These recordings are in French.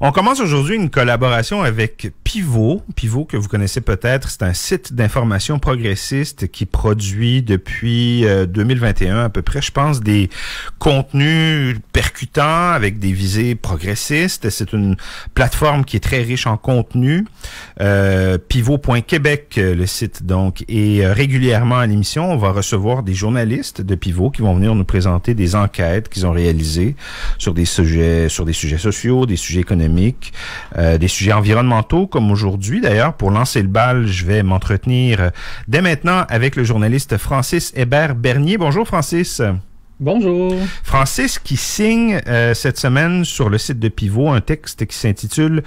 On commence aujourd'hui une collaboration avec Pivot. Pivot que vous connaissez peut-être, c'est un site d'information progressiste qui produit depuis 2021 euh, à peu près, je pense, des contenus percutants avec des visées progressistes. C'est une plateforme qui est très riche en contenu. Euh, Pivot.Québec, le site donc, et euh, régulièrement à l'émission, on va recevoir des journalistes de Pivot qui vont venir nous présenter des enquêtes qu'ils ont réalisées sur des sujets, sur des sujets sociaux, des sujets économiques, euh, des sujets environnementaux comme aujourd'hui d'ailleurs. Pour lancer le bal, je vais m'entretenir euh, dès maintenant avec le journaliste Francis Hébert Bernier. Bonjour Francis. Bonjour. Francis qui signe euh, cette semaine sur le site de Pivot un texte qui s'intitule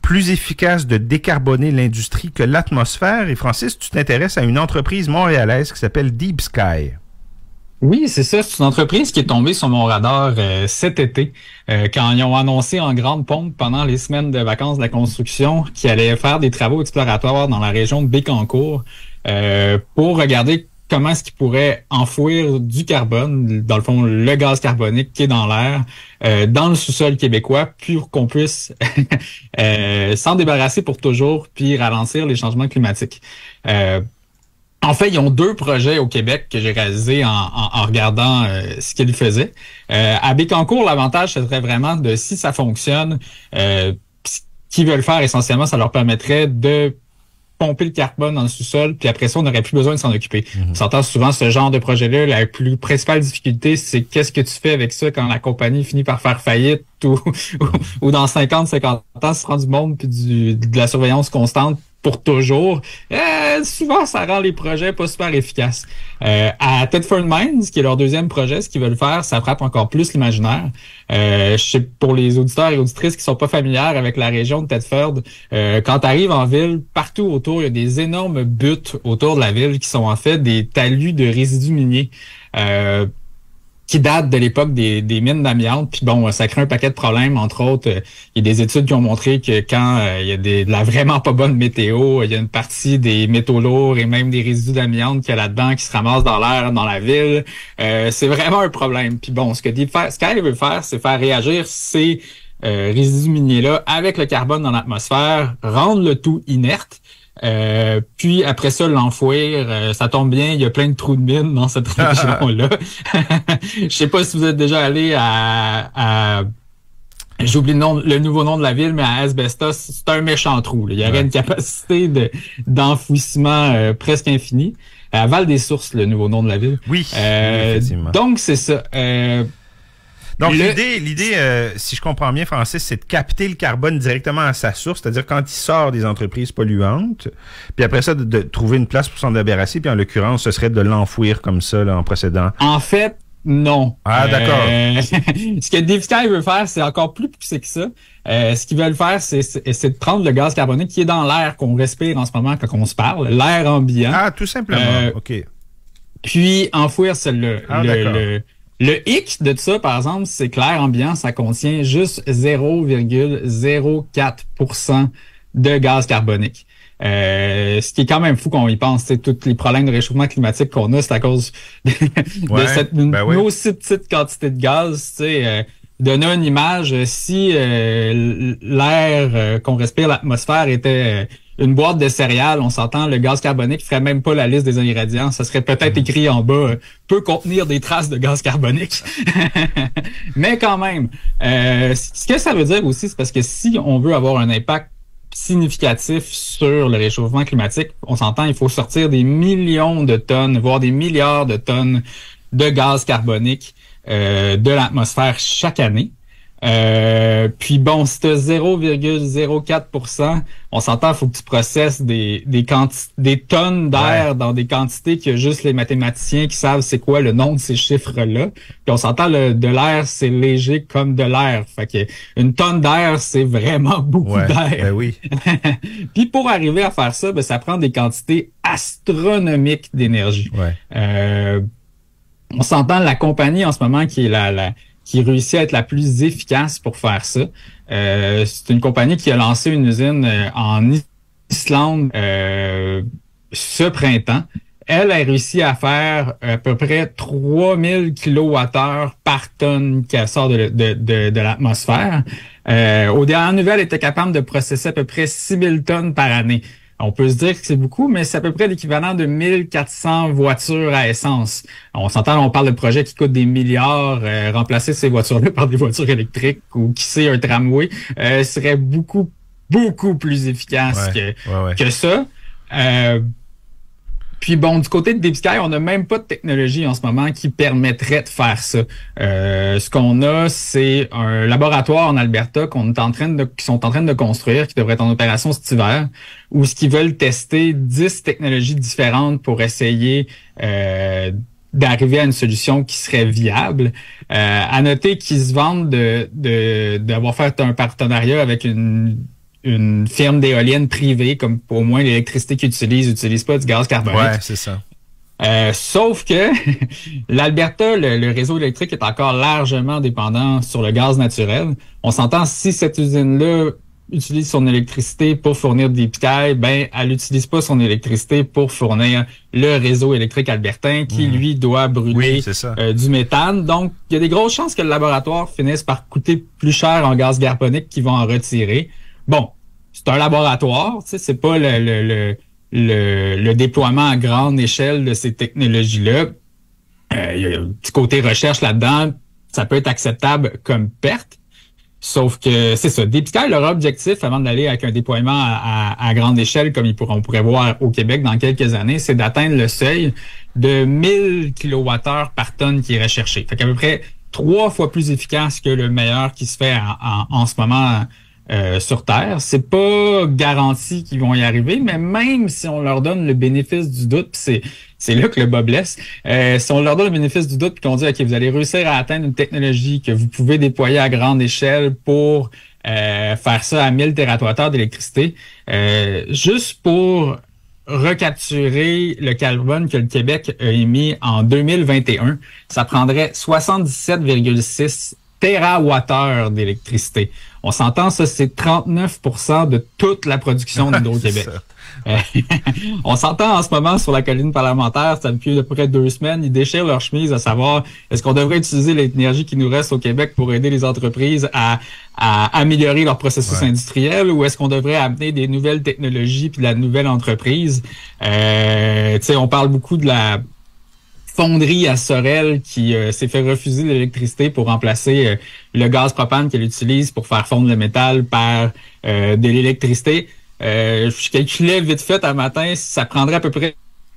Plus efficace de décarboner l'industrie que l'atmosphère. Et Francis, tu t'intéresses à une entreprise montréalaise qui s'appelle Deep Sky. Oui, c'est ça. C'est une entreprise qui est tombée sur mon radar euh, cet été, euh, quand ils ont annoncé en grande pompe pendant les semaines de vacances de la construction qu'ils allaient faire des travaux exploratoires dans la région de Bécancourt euh, pour regarder comment est-ce qu'ils pourraient enfouir du carbone, dans le fond, le gaz carbonique qui est dans l'air, dans le sous-sol québécois, pour qu'on puisse s'en débarrasser pour toujours, puis ralentir les changements climatiques. Euh, en fait, ils ont deux projets au Québec que j'ai réalisés en, regardant euh, ce qu'ils faisaient. Euh, à Bécancour, l'avantage, serait vraiment de, si ça fonctionne, euh, ce qu'ils veulent faire essentiellement, ça leur permettrait de pomper le carbone dans le sous-sol, puis après ça, on n'aurait plus besoin de s'en occuper. Mhm. On s'entend souvent ce genre de projet-là, la plus principale difficulté, c'est qu'est-ce que tu fais avec ça quand la compagnie finit par faire faillite ou, ou, dans 50, 50 ans, se rend du monde, puis de la surveillance constante, pour toujours, euh, souvent, ça rend les projets pas super efficaces. Euh, à Tedford Mines, qui est leur deuxième projet, ce qu'ils veulent faire, ça frappe encore plus l'imaginaire. Euh, je pour les auditeurs et auditrices qui sont pas familières avec la région de Tedford, euh, quand tu arrives en ville, partout autour, il y a des énormes buttes autour de la ville qui sont en fait des talus de résidus miniers qui date de l'époque des, mines d'amiante. Puis bon, ça crée un paquet de problèmes. Entre autres, euh, il y a des études qui ont montré que quand euh, il y a de la vraiment pas bonne météo, il y a une partie des métaux lourds et même des résidus d'amiante qu'il y a là-dedans qui se ramassent dans l'air, dans la ville. Euh, c'est vraiment un problème. Puis bon, ce que qu'elle veut faire, c'est faire réagir ces résidus miniers-là avec le carbone dans l'atmosphère, rendre le tout inerte euh, puis après ça, l'enfouir, euh, ça tombe bien, il y a plein de trous de mine dans cette région-là. Je sais pas si vous êtes déjà allé à, à J'oublie le, nom, le nouveau nom de la ville, mais à Asbestos, c'est un méchant trou. Il y avait une capacité de, d'enfouissement euh, presque infinie. À Val des Sources, le nouveau nom de la ville. Oui, euh, effectivement. Donc, c'est ça. Donc, l'idée, l'idée euh, si je comprends bien, Francis, c'est de capter le carbone directement à sa source, c'est-à-dire quand il sort des entreprises polluantes, puis après ça, de, trouver une place pour s'en débarrasser, puis en l'occurrence, ce serait de l'enfouir comme ça, en procédant. En fait, non. Ah, euh, d'accord. ce que Sky veut faire, c'est encore plus poussé que ça. Euh, ce qu'ils veulent faire, c'est, de prendre le gaz carbonique qui est dans l'air qu'on respire en ce moment quand on se parle, l'air ambiant. Ah, tout simplement. OK. Puis enfouir celle le, ah, le hic de ça, par exemple, c'est que l'air ambiant, ça contient juste 0,04% de gaz carbonique. Euh, ce qui est quand même fou qu'on y pense, c'est tous les problèmes de réchauffement climatique qu'on a, c'est à cause de, cette ben aussi petite quantité de gaz. sais, euh, donner une image, si euh, l'air qu'on respire, l'atmosphère était une boîte de céréales, on s'entend, le gaz carbonique ferait même pas la liste des ingrédients. Ça serait peut-être mm-hmm. écrit en bas, euh, peut contenir des traces de gaz carbonique. Mais quand même, euh, ce que ça veut dire aussi, c'est parce que si on veut avoir un impact significatif sur le réchauffement climatique, on s'entend, il faut sortir des millions de tonnes, voire des milliards de tonnes de gaz carbonique euh, de l'atmosphère chaque année. Euh, puis bon, si tu 0,04 on s'entend, faut que tu processes des, des, quanti des tonnes d'air dans des quantités que juste les mathématiciens qui savent c'est quoi le nom de ces chiffres-là. Puis on s'entend, de l'air, c'est léger comme de l'air. Fait que une tonne d'air, c'est vraiment beaucoup d'air. Ben oui. puis pour arriver à faire ça, ben, ça prend des quantités astronomiques d'énergie. Euh, on s'entend, la compagnie en ce moment qui est la, la qui réussit à être la plus efficace pour faire ça. Euh, c'est une compagnie qui a lancé une usine euh, en Islande euh, ce printemps. Elle a réussi à faire à peu près 3000 kWh par tonne qu'elle sort de, l'atmosphère. Euh, aux dernières nouvelles, elle était capable de processer à peu près 6000 tonnes par année. On peut se dire que c'est beaucoup, mais c'est à peu près l'équivalent de 1400 voitures à essence. On s'entend, on parle de projets qui coûtent des milliards. Euh, remplacer ces voitures-là par des voitures électriques ou qui sait, un tramway euh, serait beaucoup, beaucoup plus efficace que, que ça. Euh, puis bon, du côté de Sky, on n'a même pas de technologie en ce moment qui permettrait de faire ça. Euh, ce qu'on a, c'est un laboratoire en Alberta qu'on est en train de, qui sont en train de construire, qui devrait être en opération cet hiver, où ce qu'ils veulent tester 10 technologies différentes pour essayer euh, d'arriver à une solution qui serait viable. Euh, à noter qu'ils se vendent de d'avoir fait un partenariat avec une une firme d'éolienne privée, comme au moins l'électricité qu'ils utilisent n'utilise pas du gaz carbonique. Ouais, c'est ça. Euh, sauf que l'Alberta, le, réseau électrique est encore largement dépendant sur le gaz naturel. On s'entend si cette usine-là utilise son électricité pour fournir des pitailles, ben elle n'utilise pas son électricité pour fournir le réseau électrique albertain qui mmh. lui doit brûler euh, du méthane. Donc il y a des grosses chances que le laboratoire finisse par coûter plus cher en gaz carbonique qu'ils vont en retirer. Bon, c'est un laboratoire, tu sais, c'est pas le, le, le, le, déploiement à grande échelle de ces technologies-là. Euh, il y a un petit côté recherche là-dedans, ça peut être acceptable comme perte. Sauf que c'est ça. Dépistage, leur objectif, avant d'aller avec un déploiement à, grande échelle, comme ils pourront, on pourrait voir au Québec dans quelques années, c'est d'atteindre le seuil de 1000 kWh par tonne qui est recherché. Fait qu'à peu près trois fois plus efficace que le meilleur qui se fait en, en, en ce moment euh, sur Terre. C'est pas garanti qu'ils vont y arriver, mais même si on leur donne le bénéfice du doute, c'est c'est là que le bas blesse. Euh, si on leur donne le bénéfice du doute puis qu'on dit ok, vous allez réussir à atteindre une technologie que vous pouvez déployer à grande échelle pour euh, faire ça à 1000 TWh d'électricité, euh, juste pour recapturer le carbone que le Québec a émis en 2021, ça prendrait 77,6 TWh d'électricité. On s'entend, ça, c'est 39 de toute la production d'Hydro-Québec. on s'entend en ce moment sur la colline parlementaire, ça depuis à peu près deux semaines, ils déchirent leur chemise à savoir est-ce qu'on devrait utiliser l'énergie qui nous reste au Québec pour aider les entreprises à, améliorer leur processus industriel ou est-ce qu'on devrait amener des nouvelles technologies puis de la nouvelle entreprise. Euh, on parle beaucoup de la fonderie à Sorel qui euh, s'est fait refuser l'électricité pour remplacer euh, le gaz propane qu'elle utilise pour faire fondre le métal par euh, de l'électricité. je calculais vite fait un matin, ça prendrait à peu près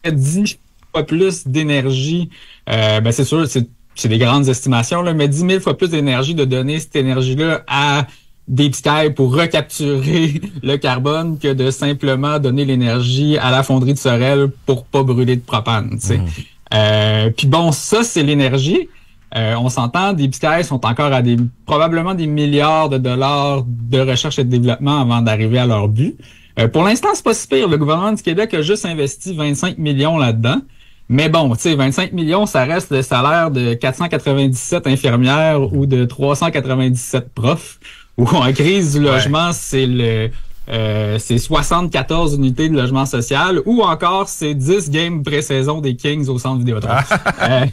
10 fois plus d'énergie. ben c'est sûr, c'est des grandes estimations, là, mais 10 000 fois plus d'énergie de donner cette énergie-là à des petites pour recapturer le carbone que de simplement donner l'énergie à la fonderie de Sorel pour pas brûler de propane. Mmh. Euh, puis bon, ça, c'est l'énergie. Euh, on s'entend, des Sky sont encore à des probablement des milliards de dollars de recherche et de développement avant d'arriver à leur but. Euh, pour l'instant, c'est pas si pire. Le gouvernement du Québec a juste investi 25 millions là-dedans. Mais bon, tu sais, 25 millions, ça reste le salaire de 497 infirmières ou de 397 profs. Ou en crise du logement, c'est le euh, c'est 74 unités de logement social ou encore c'est 10 games pré-saison des Kings au centre Vidéotron. Ah.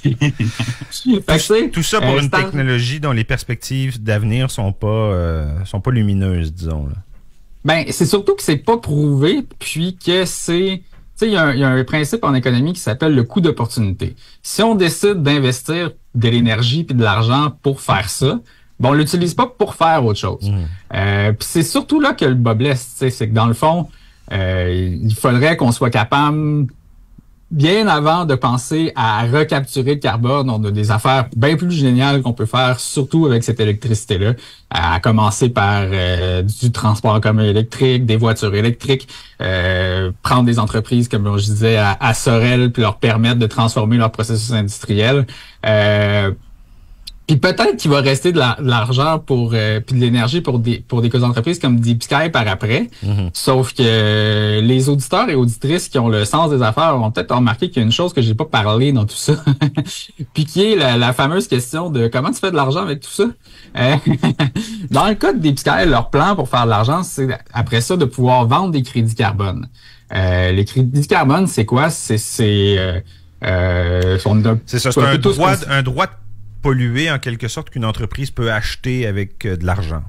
Euh, tout, ça pour euh, une technologie dont les perspectives d'avenir sont pas euh, sont pas lumineuses, disons. Là. Ben, c'est surtout que c'est pas prouvé, puis que c'est. Tu sais, il y, y, a un principe en économie qui s'appelle le coût d'opportunité. Si on décide d'investir de l'énergie puis de l'argent pour faire ça, Bon, on l'utilise pas pour faire autre chose. Mm. Euh, puis c'est surtout là que le bas blesse, c'est que dans le fond, euh, il faudrait qu'on soit capable, bien avant de penser à recapturer le carbone, on a des affaires bien plus géniales qu'on peut faire, surtout avec cette électricité-là, à commencer par euh, du transport commun électrique, des voitures électriques, prendre des entreprises, comme je disais, à, à Sorel, puis leur permettre de transformer leur processus industriel. Puis peut-être qu'il va rester de l'argent pour euh, puis de l'énergie pour des pour des entreprises comme Deep Sky par après. Mhm. Sauf que euh, les auditeurs et auditrices qui ont le sens des affaires vont peut-être remarquer qu'il y a une chose que j'ai pas parlé dans tout ça, puis qui est la, fameuse question de comment tu fais de l'argent avec tout ça. Euh, dans le cas de Deep leur plan pour faire de l'argent, c'est après ça de pouvoir vendre des crédits carbone. les crédits carbone, c'est quoi C'est c'est c'est un, droit, un droit de Polluer en quelque sorte qu'une entreprise peut acheter avec euh, de l'argent.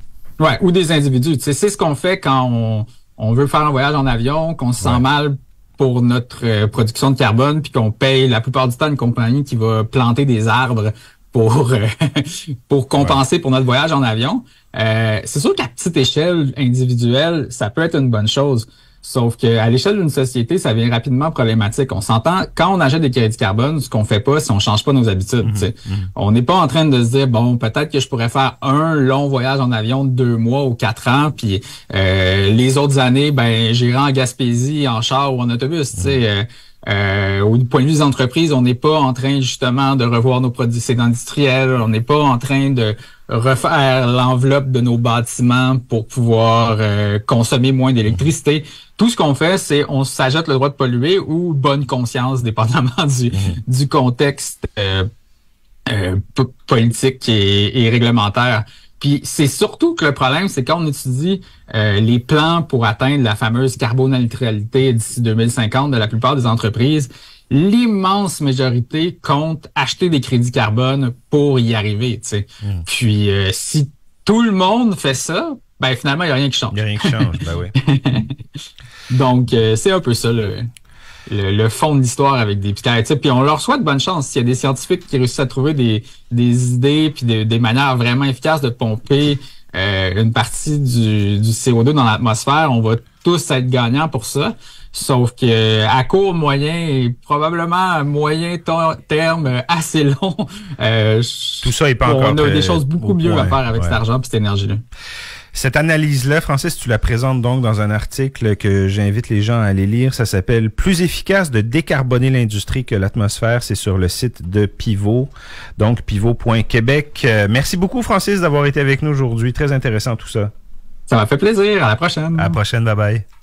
ou des individus. C'est ce qu'on fait quand on, veut faire un voyage en avion, qu'on se sent mal pour notre euh, production de carbone, puis qu'on paye la plupart du temps une compagnie qui va planter des arbres pour, euh, pour compenser pour notre voyage en avion. c'est sûr qu'à petite échelle individuelle, ça peut être une bonne chose. Sauf qu'à l'échelle d'une société, ça devient rapidement problématique. On s'entend, quand on achète des crédits carbone, ce qu'on fait pas, c'est on change pas nos habitudes. Mhm, mhm. On n'est pas en train de se dire, bon, peut-être que je pourrais faire un long voyage en avion de deux mois ou quatre ans, puis euh, les autres années, ben j'irai en Gaspésie, en char ou en autobus. Mmh. au euh, euh, point de vue des entreprises, on n'est pas en train justement de revoir nos produits industriels, on n'est pas en train de refaire l'enveloppe de nos bâtiments pour pouvoir euh, consommer moins d'électricité. Tout ce qu'on fait, c'est on s'ajoute le droit de polluer ou bonne conscience, dépendamment du, mhm. contexte euh, euh, politique et réglementaire. Puis c'est surtout que le problème, c'est quand on étudie euh, les plans pour atteindre la fameuse carboneutralité d'ici 2050 de la plupart des entreprises, l'immense majorité compte acheter des crédits carbone pour y arriver. Hmm. Puis euh, si tout le monde fait ça, ben finalement, il n'y a rien qui change. Il n'y a rien qui change, ben oui. Donc, euh, c'est un peu ça. Là le, fond de l'histoire avec des types. Puis on leur souhaite bonne chance. S'il y a des scientifiques qui réussissent à trouver des, des idées puis des manières vraiment efficaces de pomper euh, une partie du, CO2 dans l'atmosphère, on va tous être gagnants pour ça. Sauf que à court, moyen et probablement moyen terme assez long, euh, tout ça est pas on encore. a des choses beaucoup mieux à faire avec cet argent et cette énergie-là. Cette analyse-là, Francis, tu la présentes donc dans un article que j'invite les gens à aller lire. Ça s'appelle Plus efficace de décarboner l'industrie que l'atmosphère. C'est sur le site de Pivot, donc pivot.québec. Euh, merci beaucoup, Francis, d'avoir été avec nous aujourd'hui. Très intéressant tout ça. Ça m'a fait plaisir. À la prochaine. À la prochaine. Bye bye.